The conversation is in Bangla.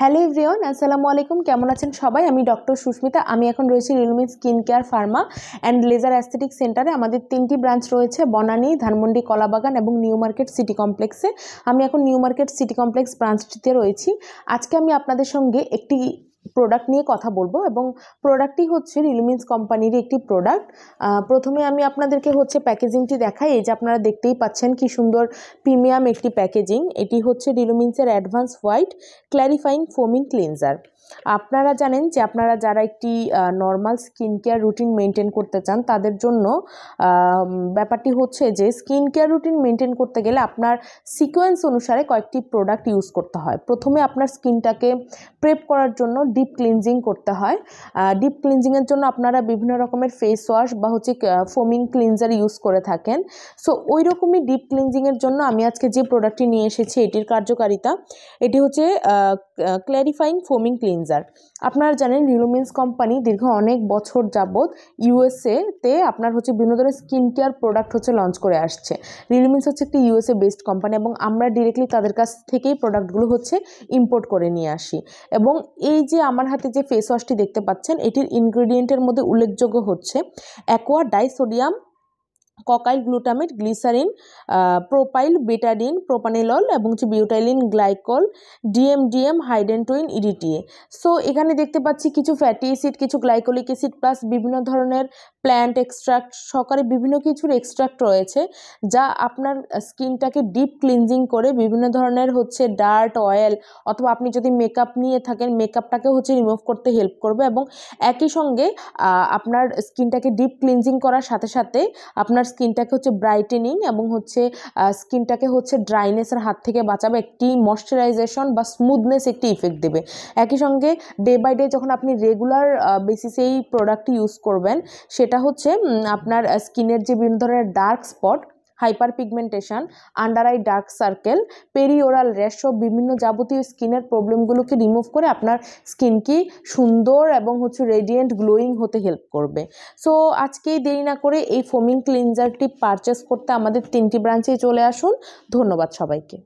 হ্যালো ইভরিওন আসসালামু আলাইকুম কেমন আছেন সবাই আমি ডক্টর সুস্মিতা আমি এখন রয়েছি রিলমি skin care pharma and laser aesthetic সেন্টারে আমাদের তিনটি ব্রাঞ্চ রয়েছে বনানী ধানমন্ডি কলাবাগান এবং নিউ মার্কেট সিটি কমপ্লেক্সে আমি এখন নিউ মার্কেট সিটি কমপ্লেক্স ব্রাঞ্চটিতে রয়েছি আজকে আমি আপনাদের সঙ্গে একটি প্রোডাক্ট নিয়ে কথা বলবো এবং প্রোডাক্টটি হচ্ছে রিলুমিন্স কোম্পানির একটি প্রোডাক্ট প্রথমে আমি আপনাদেরকে হচ্ছে প্যাকেজিংটি দেখাই এই যে আপনারা দেখতেই পাচ্ছেন কি সুন্দর প্রিমিয়াম একটি প্যাকেজিং এটি হচ্ছে রিলুমিন্সের advance white clarifying foaming cleanser আপনারা জানেন যে আপনারা যারা একটি normal skin care routine maintain করতে চান তাদের জন্য ব্যাপারটি হচ্ছে যে স্কিন কেয়ার রুটিন মেনটেন করতে গেলে আপনার সিকোয়েন্স অনুসারে কয়েকটি প্রোডাক্ট ইউজ করতে হয় প্রথমে আপনার স্কিনটাকে প্রেপ করার জন্য ডিপ ক্লিনজিং করতে হয় ডিপ ক্লিনজিংয়ের জন্য আপনারা বিভিন্ন রকমের ফেস ওয়াশ বা হচ্ছে ফোমিং ক্লিনজার ইউজ করে থাকেন সো ওই রকমই ডিপ ক্লিনজিংয়ের জন্য আমি আজকে যে প্রোডাক্টটি নিয়ে এসেছি এটির কার্যকারিতা এটি হচ্ছে ক্ল্যারিফাইং ফোমিং ক্লিন লিনজার আপনারা জানেন রিলুমিন্স কোম্পানি দীর্ঘ অনেক বছর যাবৎ ইউএসএতে আপনার হচ্ছে বিভিন্ন ধরনের স্কিন কেয়ার প্রোডাক্ট হচ্ছে লঞ্চ করে আসছে রিলুমিন্স হচ্ছে একটি ইউএসএ বেসড কোম্পানি এবং আমরা ডিরেক্টলি তাদের কাছ থেকেই প্রোডাক্টগুলো হচ্ছে ইম্পোর্ট করে নিয়ে আসি এবং এই যে আমার হাতে যে ফেস ওয়াশটি দেখতে পাচ্ছেন এটির ইনগ্রেডিয়েন্টের মধ্যে উল্লেখযোগ্য হচ্ছে aqua disodium cocoyl glutamate glycerin propyl betadine প্রোপানিলল এবং হচ্ছে butylene glycol DMDM hydantoin EDTA so এখানে দেখতে পাচ্ছি কিছু ফ্যাটি অ্যাসিড কিছু গ্লাইকোলিক অ্যাসিড প্লাস বিভিন্ন ধরনের প্ল্যান্ট এক্সট্রাক্ট সকারে বিভিন্ন কিছুর এক্সট্রাক্ট রয়েছে যা আপনার স্কিনটাকে ডিপ ক্লিনজিং করে বিভিন্ন ধরনের হচ্ছে ডার্ট অয়েল অথবা আপনি যদি মেকআপ নিয়ে থাকেন মেকআপটাকে হচ্ছে রিমুভ করতে হেল্প করবে এবং একই সঙ্গে আপনার স্কিনটাকে ডিপ ক্লিনজিং করার সাথে সাথে আপনার স্কিনটাকে হচ্ছে ব্রাইটেনিং এবং হচ্ছে স্কিনটাকে হচ্ছে ড্রাইনেসের হাত থেকে বাঁচাবে একটি ময়শ্চারাইজেশন বা স্মুথনেস একটি ইফেক্ট দেবে একই সঙ্গে ডে বাই ডে যখন আপনি রেগুলার বেসিসে এই প্রোডাক্টটি ইউজ করবেন সেটা হচ্ছে আপনার স্কিনের যে বিভিন্ন ধরনের dark spot hyper pigmentation under eye dark circle perioral rash সব বিভিন্ন যাবতীয় স্কিনের প্রবলেমগুলোকে রিমুভ করে আপনার স্কিনকে সুন্দর এবং হচ্ছে রেডিয়েন্ট গ্লোয়িং হতে হেল্প করবে সো আজকেই দেরি না করে এই ফোমিং ক্লিনজারটি পারচেস করতে আমাদের তিনটি ব্রাঞ্চেই চলে আসুন ধন্যবাদ সবাইকে